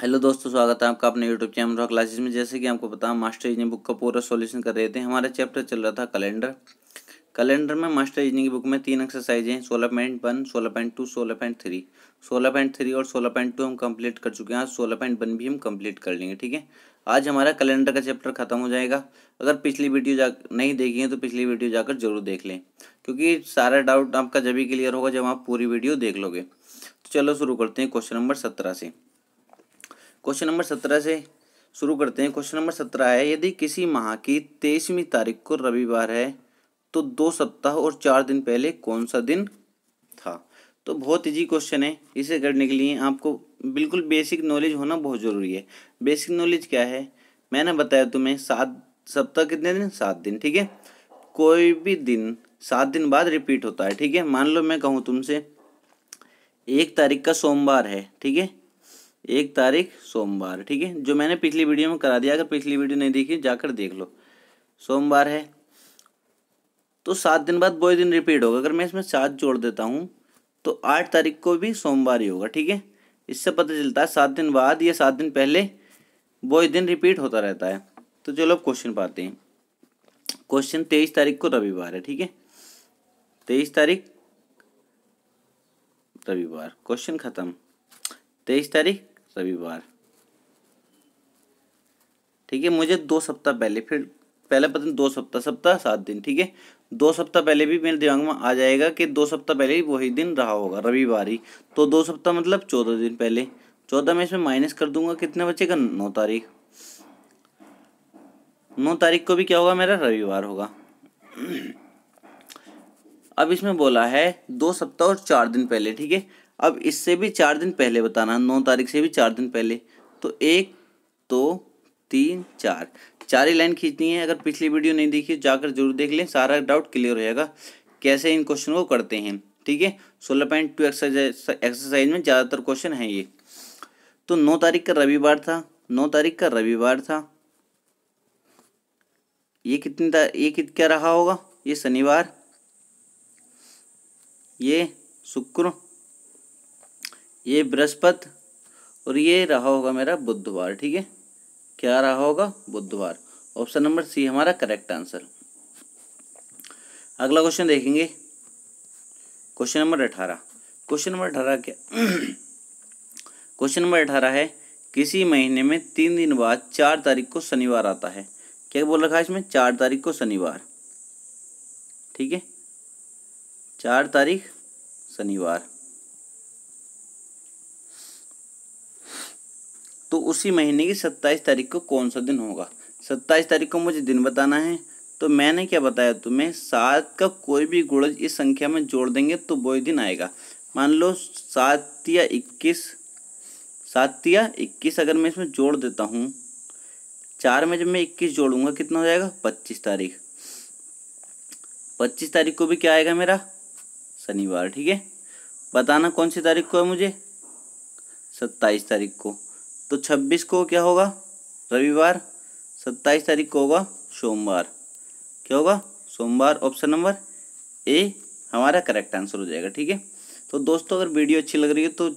hello दोस्तों स्वागत है आपका अपने यूट्यूब चैनल रॉक क्लासेस में जैसे कि आपको पता मास्टर इजनी बुक का पूरा सॉल्यूशन कर रहे थे हमारा चैप्टर चल रहा था कैलेंडर कैलेंडर में मास्टर इजनी की बुक में तीन एक्सरसाइज हैं सोलह पॉइंट वन सोलह पॉइंट टू सोलह पॉइंट थ्री सोलह पॉइंट थ्री और सोलह पॉइंट टू हम कम्प्लीट कर चुके हैं आज सोलह पॉइंट वन भी हम कम्प्लीट कर लेंगे ठीक है आज हमारा कैलेंडर का चैप्टर खत्म हो जाएगा अगर पिछली वीडियो जा नहीं देखी है तो पिछली वीडियो जाकर जरूर देख लें क्योंकि सारा डाउट आपका जब ही क्लियर होगा जब आप पूरी वीडियो देख लोगे तो चलो शुरू करते हैं क्वेश्चन नंबर सत्रह से क्वेश्चन नंबर सत्रह से शुरू करते हैं क्वेश्चन नंबर सत्रह है यदि किसी माह की तेईसवीं तारीख को रविवार है तो दो सप्ताह और चार दिन पहले कौन सा दिन था तो बहुत ईजी क्वेश्चन है इसे करने के लिए आपको बिल्कुल बेसिक नॉलेज होना बहुत ज़रूरी है बेसिक नॉलेज क्या है मैंने बताया तुम्हें सात सप्ताह कितने दिन सात दिन ठीक है कोई भी दिन सात दिन बाद रिपीट होता है ठीक है मान लो मैं कहूँ तुमसे एक तारीख का सोमवार है ठीक है एक तारीख सोमवार ठीक है जो मैंने पिछली वीडियो में करा दिया अगर पिछली वीडियो नहीं देखी जाकर देख लो सोमवार है तो सात दिन बाद वो दिन रिपीट होगा अगर मैं इसमें सात जोड़ देता हूँ तो आठ तारीख को भी सोमवार ही होगा ठीक है इससे पता चलता है सात दिन बाद या सात दिन पहले वो दिन रिपीट होता रहता है तो चलो अब क्वेश्चन पाते हैं क्वेश्चन तेईस तारीख को रविवार है ठीक है तेईस तारीख रविवार क्वेश्चन खत्म तेईस तारीख रविवार ठीक है मुझे दो सप्ताह पहले फिर पहला पता दो सप्ताह सप्ताह सात दिन ठीक है दो सप्ताह पहले भी मेरे दिमाग में आ जाएगा कि दो सप्ताह पहले ही वही दिन रहा होगा रविवार ही तो दो सप्ताह मतलब चौदह दिन पहले चौदह में इसमें माइनस कर दूंगा कितने बचेगा नौ तारीख नौ तारीख को भी क्या होगा मेरा रविवार होगा अब इसमें बोला है दो सप्ताह और चार दिन पहले ठीक है अब इससे भी चार दिन पहले बताना नौ तारीख से भी चार दिन पहले तो एक दो तीन चार चार ही लाइन खींचनी है अगर पिछली वीडियो नहीं देखी जाकर जरूर देख लें सारा डाउट क्लियर हो जाएगा कैसे इन क्वेश्चन को करते हैं ठीक है सोलह पॉइंट टू एक्सरसाइज में ज़्यादातर क्वेश्चन हैं ये तो नौ तारीख का रविवार था नौ तारीख का रविवार था ये कितनी ये कित क्या रहा होगा ये शनिवार ये शुक्र ये बृहस्पत और ये रहा होगा मेरा बुधवार ठीक है क्या रहा होगा बुधवार ऑप्शन नंबर सी हमारा करेक्ट आंसर अगला क्वेश्चन देखेंगे क्वेश्चन नंबर अठारह क्वेश्चन नंबर अठारह क्या क्वेश्चन नंबर अठारह है किसी महीने में तीन दिन बाद चार तारीख को शनिवार आता है क्या बोल रखा है इसमें चार तारीख को शनिवार ठीक है चार तारीख शनिवार उसी महीने की सत्ताईस तारीख को कौन सा दिन होगा सत्ताईस तारीख को मुझे दिन बताना है तो मैंने क्या बताया तुम्हें सात का कोई भी गुड़ज इस संख्या में जोड़ देंगे तो वो दिन आएगा मान लो सात या इक्कीस सात या इक्कीस अगर मैं इसमें जोड़ देता हूँ चार में जब मैं इक्कीस जोड़ूंगा कितना हो जाएगा पच्चीस तारीख पच्चीस तारीख को भी क्या आएगा मेरा शनिवार ठीक है बताना कौन सी तारीख को है मुझे सत्ताईस तारीख को तो छब्बीस को क्या होगा रविवार सत्ताईस तारीख को होगा सोमवार क्या होगा सोमवार ऑप्शन नंबर ए हमारा करेक्ट आंसर हो जाएगा ठीक है तो दोस्तों अगर वीडियो अच्छी लग रही है तो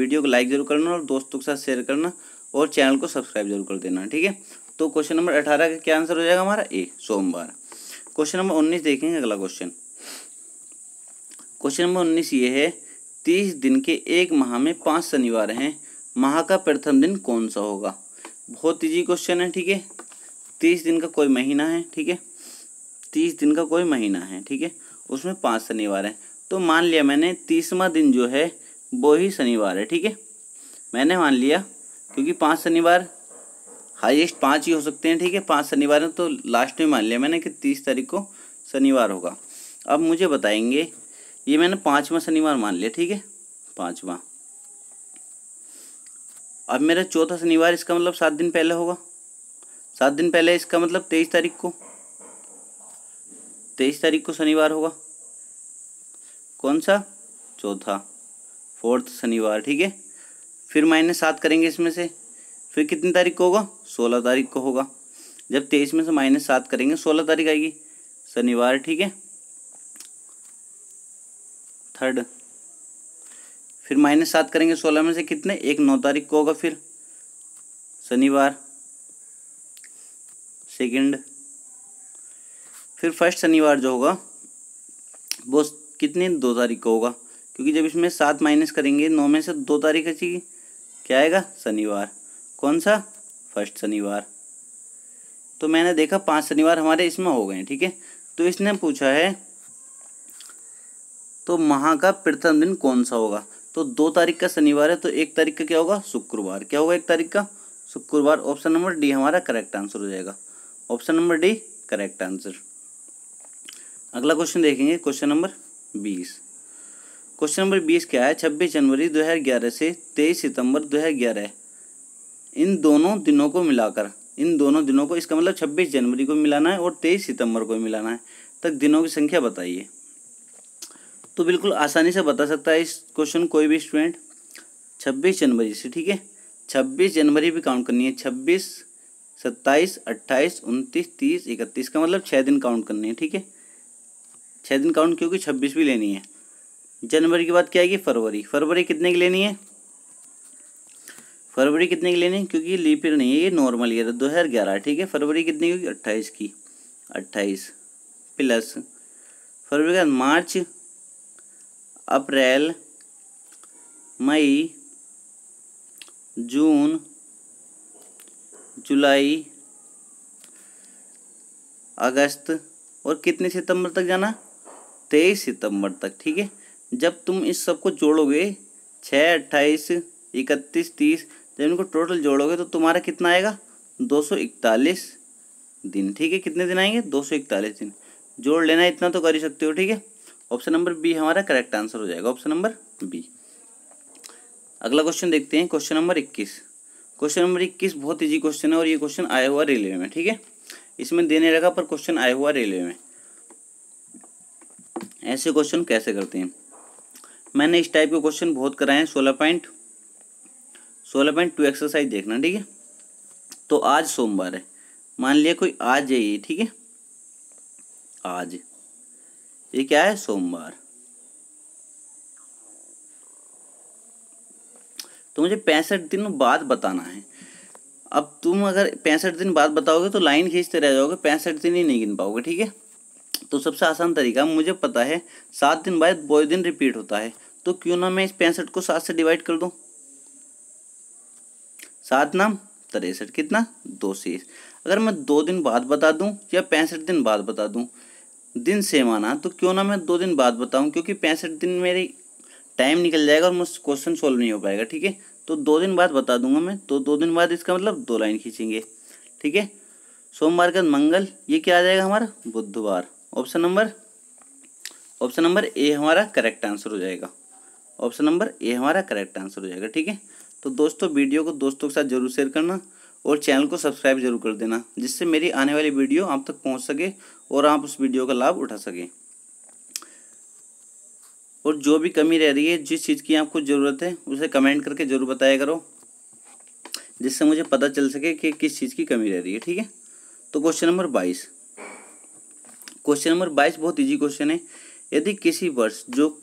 वीडियो को लाइक जरूर करना और दोस्तों के साथ शेयर करना और चैनल को सब्सक्राइब जरूर कर देना ठीक है तो क्वेश्चन नंबर अठारह का क्या आंसर हो जाएगा हमारा ए सोमवार क्वेश्चन नंबर उन्नीस देखेंगे अगला क्वेश्चन क्वेश्चन नंबर उन्नीस ये है तीस दिन के एक माह में पाँच शनिवार हैं माह का प्रथम दिन कौन सा होगा बहुत ईजी क्वेश्चन है ठीक है तीस दिन का कोई महीना है ठीक है तीस दिन का कोई महीना है ठीक है उसमें पांच शनिवार है तो मान लिया मैंने तीसवा दिन जो है वो ही शनिवार है ठीक है मैंने मान लिया क्योंकि पांच शनिवार हाईएस्ट पांच ही हो सकते हैं ठीक है पांच शनिवार है तो लास्ट में मान लिया मैंने कि तीस तारीख को शनिवार होगा अब मुझे बताएंगे ये मैंने पाँचवा शनिवार मान लिया ठीक है पाँचवा अब मेरा चौथा शनिवार इसका मतलब सात दिन पहले होगा सात दिन पहले इसका मतलब तेईस तारीख को तेईस तारीख को शनिवार होगा कौन सा चौथा फोर्थ शनिवार ठीक है फिर माइनस सात करेंगे इसमें से फिर कितनी तारीख को होगा सोलह तारीख को होगा जब तेईस में से माइनस सात करेंगे सोलह तारीख आएगी शनिवार ठीक है थर्ड फिर माइनस सात करेंगे सोलह में से कितने एक नौ तारीख को होगा फिर शनिवार सेकंड फिर फर्स्ट शनिवार जो होगा वो कितने दो तारीख को होगा क्योंकि जब इसमें सात माइनस करेंगे नौ में से दो तारीख अच्छी क्या आएगा शनिवार कौन सा फर्स्ट शनिवार तो मैंने देखा पांच शनिवार हमारे इसमें हो गए ठीक है तो इसने पूछा है तो माह का प्रथम दिन कौन सा होगा तो दो तारीख का शनिवार है तो एक तारीख का क्या होगा शुक्रवार क्या होगा एक तारीख का शुक्रवार ऑप्शन नंबर डी हमारा करेक्ट आंसर हो जाएगा option number D correct answer अगला क्वेश्चन देखेंगे क्वेश्चन नंबर बीस क्वेश्चन नंबर बीस क्या है छब्बीस जनवरी दो हज़ार ग्यारह से तेईस सितंबर दो हज़ार ग्यारह इन दोनों दिनों को मिलाकर इन दोनों दिनों को इसका मतलब छब्बीस जनवरी को मिलाना है और तेईस सितंबर को मिलाना है तक दिनों की संख्या बताइए तो बिल्कुल आसानी से बता सकता है इस क्वेश्चन कोई भी स्टूडेंट छब्बीस जनवरी से ठीक है छब्बीस जनवरी भी काउंट करनी है छब्बीस सत्ताईस अट्ठाईस उनतीस तीस इकतीस का मतलब छः दिन काउंट करनी है ठीक है छः दिन काउंट क्योंकि छब्बीस भी लेनी है जनवरी के बाद क्या आएगी फरवरी फरवरी कितने की लेनी है फरवरी कितने की लेनी है क्योंकि लीप ईयर नहीं है ये नॉर्मल ईयर है दो हज़ार ग्यारह ठीक है फरवरी कितने की होगी अट्ठाईस की अट्ठाईस प्लस फरवरी के बाद मार्च अप्रैल मई जून जुलाई अगस्त और कितने सितंबर तक जाना तेईस सितंबर तक ठीक है जब तुम इस सबको जोड़ोगे छः अट्ठाईस इकतीस तीस जब इनको टोटल जोड़ोगे तो तुम्हारा कितना आएगा दो सौ इकतालीस दिन ठीक है कितने दिन आएंगे दो सौ इकतालीस दिन जोड़ लेना इतना तो कर ही सकते हो ठीक है ऑप्शन नंबर बी हमारा करेक्ट आंसर हो जाएगा ऑप्शन नंबर बी अगला क्वेश्चन देखते हैं क्वेश्चन नंबर इक्कीस क्वेश्चन नंबर इक्कीस बहुत ईजी क्वेश्चन है और ये क्वेश्चन आया हुआ रेलवे में ठीक है इसमें देने लगा पर क्वेश्चन आया हुआ रेलवे में ऐसे क्वेश्चन कैसे करते हैं मैंने इस टाइप के क्वेश्चन बहुत कराए हैं सोलह पॉइंट सोलह पॉइंट टू एक्सरसाइज देखना ठीक है तो आज सोमवार है मान लिया कोई आज है ये ठीक है आज ये क्या है सोमवार तो मुझे पैंसठ दिन बाद बताना है अब तुम अगर पैंसठ दिन बाद बताओगे तो लाइन खींचते रह जाओगे पैंसठ दिन ही नहीं गिन पाओगे ठीक है तो सबसे आसान तरीका मुझे पता है सात दिन बाद बोए दिन रिपीट होता है तो क्यों ना मैं इस पैंसठ को सात से डिवाइड कर दूं सात नाम तिरसठ कितना दो शेष अगर मैं दो दिन बाद बता दूं या पैंसठ दिन बाद बता दूं दिन सेम आना तो क्यों ना मैं दो दिन बाद बताऊं क्योंकि पैंसठ दिन मेरी टाइम निकल जाएगा और मुझसे क्वेश्चन सॉल्व नहीं हो पाएगा ठीक है तो दो दिन बाद बता दूंगा मैं तो दो दिन बाद इसका मतलब दो लाइन खींचेंगे ठीक है सोमवार का मंगल ये क्या आ जाएगा हमारा बुधवार option number option number A हमारा करेक्ट आंसर हो जाएगा ऑप्शन नंबर ए हमारा करेक्ट आंसर हो जाएगा ठीक है तो दोस्तों वीडियो को दोस्तों के साथ जरूर शेयर करना और चैनल को सब्सक्राइब जरूर कर देना जिससे मेरी आने वाली वीडियो आप तक पहुंच सके और आप उस वीडियो का लाभ उठा सकें और जो भी कमी रह रही है जिस चीज़ की आपको ज़रूरत है उसे कमेंट करके ज़रूर बताया करो जिससे मुझे पता चल सके कि किस चीज़ की कमी रह रही है ठीक है तो क्वेश्चन नंबर बाईस क्वेश्चन नंबर बाईस बहुत इजी क्वेश्चन है यदि किसी वर्ष जो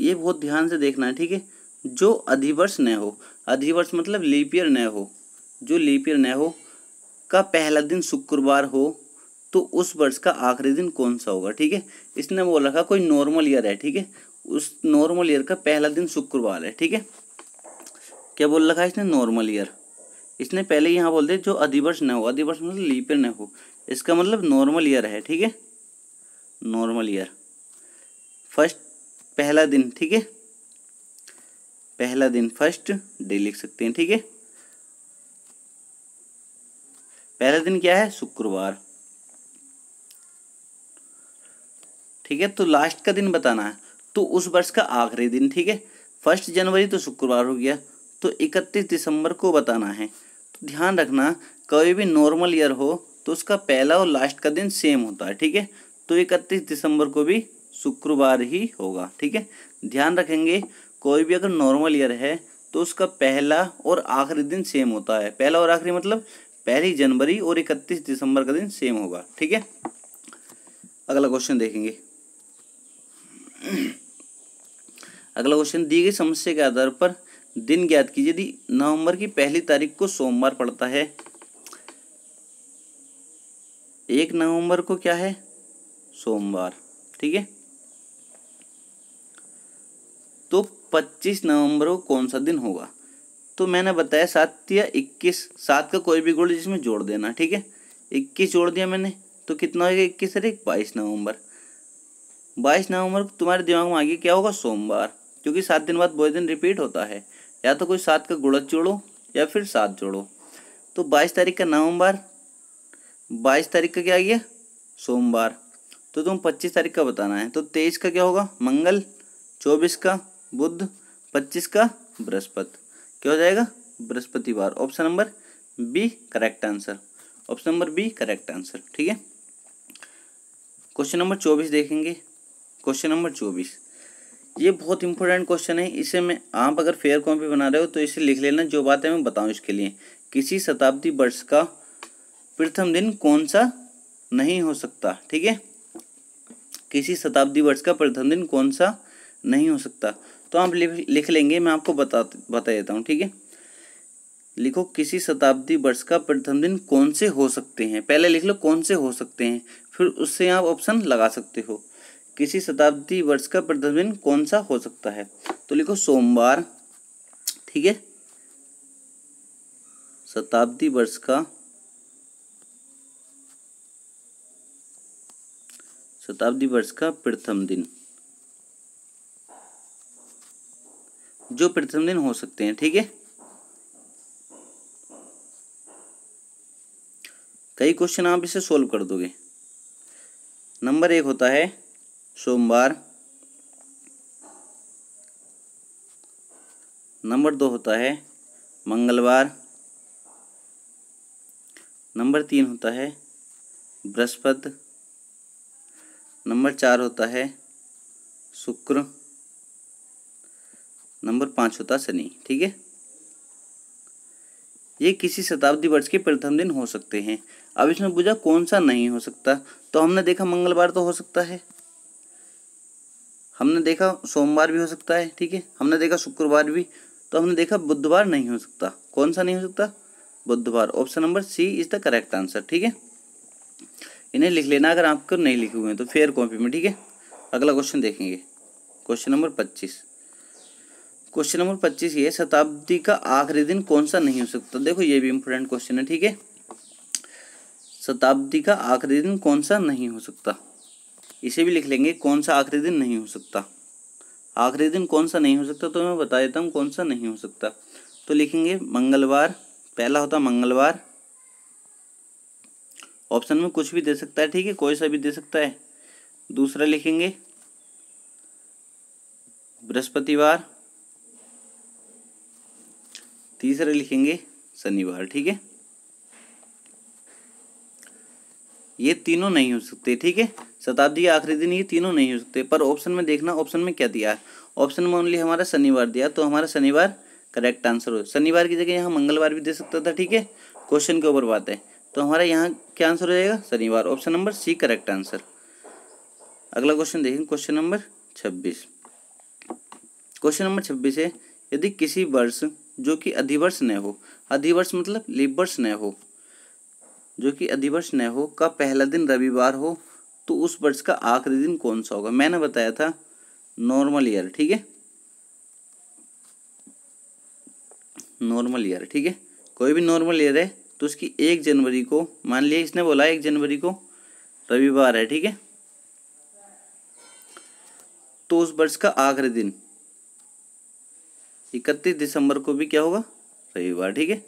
ये बहुत ध्यान से देखना है ठीक है जो अधिवर्ष न हो अधिवर्ष मतलब लीपियर न हो जो लीप न हो का पहला दिन शुक्रवार हो तो उस वर्ष का आखिरी दिन कौन सा होगा ठीक है इसने बोल रखा कोई नॉर्मल ईयर है ठीक है उस नॉर्मल ईयर का पहला दिन शुक्रवार है ठीक है क्या बोल रखा है इसने नॉर्मल ईयर इसने पहले यहाँ बोल दिया जो अधिवर्ष न हो अधिवर्ष मतलब लीप न हो इसका मतलब नॉर्मल ईयर है ठीक है नॉर्मल ईयर फर्स्ट पहला दिन ठीक है पहला दिन फर्स्ट डे लिख सकते हैं ठीक है पहला दिन क्या है शुक्रवार ठीक है तो लास्ट का दिन बताना है तो उस वर्ष का आखिरी दिन ठीक है फर्स्ट जनवरी तो शुक्रवार हो गया तो इकतीस दिसंबर को बताना है तो ध्यान रखना कोई भी नॉर्मल ईयर हो तो उसका पहला और लास्ट का दिन सेम होता है ठीक है तो इकतीस दिसंबर को भी शुक्रवार ही होगा ठीक है ध्यान रखेंगे कोई भी अगर नॉर्मल ईयर है तो उसका पहला और आखिरी दिन सेम होता है पहला और आखिरी मतलब पहली जनवरी और इकतीस दिसंबर का दिन सेम होगा ठीक है अगला क्वेश्चन देखेंगे अगला क्वेश्चन दी गई समस्या के आधार पर दिन ज्ञात कीजिए यदि नवंबर की पहली तारीख को सोमवार पड़ता है एक नवंबर को क्या है सोमवार ठीक है तो 25 नवंबर को कौन सा दिन होगा तो मैंने बताया सात या इक्कीस सात का कोई भी गुड़ जिसमें जोड़ देना ठीक है इक्कीस जोड़ दिया मैंने तो कितना होगा इक्कीस तारीख बाईस नवंबर बाईस नवंबर तुम्हारे दिमाग में आगे क्या होगा सोमवार क्योंकि सात दिन बाद बहुत दिन रिपीट होता है या तो कोई सात का गुड़ जोड़ो या फिर सात जोड़ो तो बाईस तारीख का नवम्बर बाईस तारीख का क्या आ गया सोमवार तो तुम पच्चीस तारीख का बताना है तो तेईस का क्या होगा मंगल चौबीस का बुध पच्चीस का बृहस्पति क्या हो जाएगा बृहस्पतिवार option number B correct answer option number B correct answer ठीक है क्वेश्चन नंबर चौबीस देखेंगे क्वेश्चन नंबर चौबीस ये बहुत इंपॉर्टेंट क्वेश्चन है इसे मैं आप अगर फेयर कॉपी बना रहे हो तो इसे लिख लेना जो बातें मैं बताऊं इसके लिए किसी शताब्दी वर्ष का प्रथम दिन कौन सा नहीं हो सकता ठीक है किसी शताब्दी वर्ष का प्रथम दिन कौन सा नहीं हो सकता तो आप लिख लिख लेंगे मैं आपको बता बता देता हूँ ठीक है लिखो किसी शताब्दी वर्ष का प्रथम दिन कौन से हो सकते हैं पहले लिख लो कौन से हो सकते हैं फिर उससे आप ऑप्शन लगा सकते हो किसी शताब्दी वर्ष का प्रथम दिन कौन सा हो सकता है तो लिखो सोमवार ठीक है शताब्दी वर्ष का शताब्दी वर्ष का प्रथम दिन जो प्रथम दिन हो सकते हैं ठीक है कई क्वेश्चन आप इसे सोल्व कर दोगे नंबर एक होता है सोमवार नंबर दो होता है मंगलवार नंबर तीन होता है बृहस्पति नंबर चार होता है शुक्र नंबर पाँच होता शनि ठीक है ये किसी शताब्दी वर्ष के प्रथम दिन हो सकते हैं अब इसमें पूछा कौन सा नहीं हो सकता तो हमने देखा मंगलवार तो हो सकता है हमने देखा सोमवार भी हो सकता है ठीक है हमने देखा शुक्रवार भी तो हमने देखा बुधवार नहीं हो सकता कौन सा नहीं हो सकता बुधवार option number C is the correct answer ठीक है इन्हें लिख लेना अगर आपको नहीं लिखे हुए हैं तो फेयर कॉपी में ठीक है अगला क्वेश्चन देखेंगे क्वेश्चन नंबर पच्चीस क्वेश्चन नंबर पच्चीस ये शताब्दी का आखिरी दिन कौन सा नहीं हो सकता देखो ये भी इम्पोर्टेंट क्वेश्चन है ठीक है शताब्दी का आखिरी दिन कौन सा नहीं हो सकता इसे भी लिख लेंगे कौन सा आखिरी दिन नहीं हो सकता आखिरी दिन कौन सा नहीं हो सकता तो मैं बता देता हूँ कौन सा नहीं हो सकता तो लिखेंगे मंगलवार पहला होता मंगलवार ऑप्शन में कुछ भी दे सकता है ठीक है कोई सा भी दे सकता है दूसरा लिखेंगे बृहस्पतिवार तीसरा लिखेंगे शनिवार ठीक है ये तीनों नहीं हो सकते ठीक है शताब्दी आखिरी दिन ये तीनों नहीं हो सकते पर ऑप्शन में देखना ऑप्शन में क्या दिया है ऑप्शन में ओनली हमारा शनिवार दिया तो हमारा शनिवार करेक्ट आंसर हो शनिवार की जगह यहाँ मंगलवार भी दे सकता था ठीक है क्वेश्चन के ऊपर बात है तो हमारा यहाँ क्या आंसर हो जाएगा शनिवार option number C correct answer अगला क्वेश्चन देखें क्वेश्चन नंबर छब्बीस क्वेश्चन नंबर छब्बीस है यदि किसी वर्ष जो कि अधिवर्ष न हो अधिवर्ष मतलब लिबवर्ष न हो जो कि अधिवर्ष न हो का पहला दिन रविवार हो तो उस वर्ष का आखिरी दिन कौन सा होगा मैंने बताया था नॉर्मल ईयर ठीक है नॉर्मल ईयर ठीक है कोई भी नॉर्मल ईयर है तो उसकी एक जनवरी को मान लिया इसने बोला एक जनवरी को रविवार है ठीक है तो उस वर्ष का आखिरी दिन इकतीस दिसंबर को भी क्या होगा रविवार ठीक है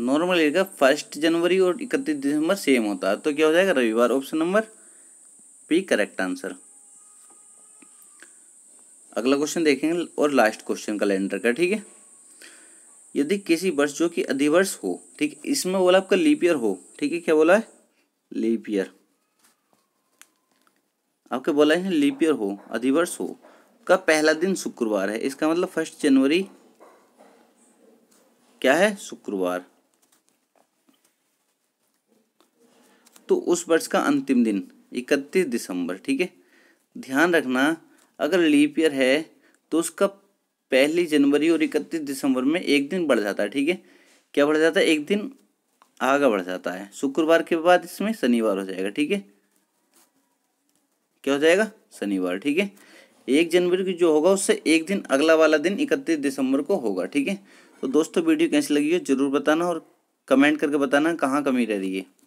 नॉर्मल का फर्स्ट जनवरी और इकतीस दिसंबर सेम होता है तो क्या हो जाएगा रविवार option number B correct answer अगला क्वेश्चन देखेंगे और लास्ट क्वेश्चन कैलेंडर का ठीक है यदि किसी वर्ष जो कि अधिवर्ष हो ठीक है इसमें बोला आपका लीप ईयर हो ठीक है क्या बोला है लीप ईयर आपके बोला है लीप ईयर हो अधिवर्ष हो का पहला दिन शुक्रवार है इसका मतलब फर्स्ट जनवरी क्या है शुक्रवार तो उस वर्ष का अंतिम दिन इकतीस दिसंबर ठीक है ध्यान रखना अगर लीप ईयर है तो उसका पहली जनवरी और इकतीस दिसंबर में एक दिन बढ़ जाता है ठीक है क्या बढ़ जाता है एक दिन आगे बढ़ जाता है शुक्रवार के बाद इसमें शनिवार हो जाएगा ठीक है क्या हो जाएगा शनिवार ठीक है एक जनवरी को जो होगा उससे एक दिन अगला वाला दिन इकतीस दिसंबर को होगा ठीक है तो दोस्तों वीडियो कैसी लगी है जरूर बताना और कमेंट करके बताना कहाँ कमी रह रही है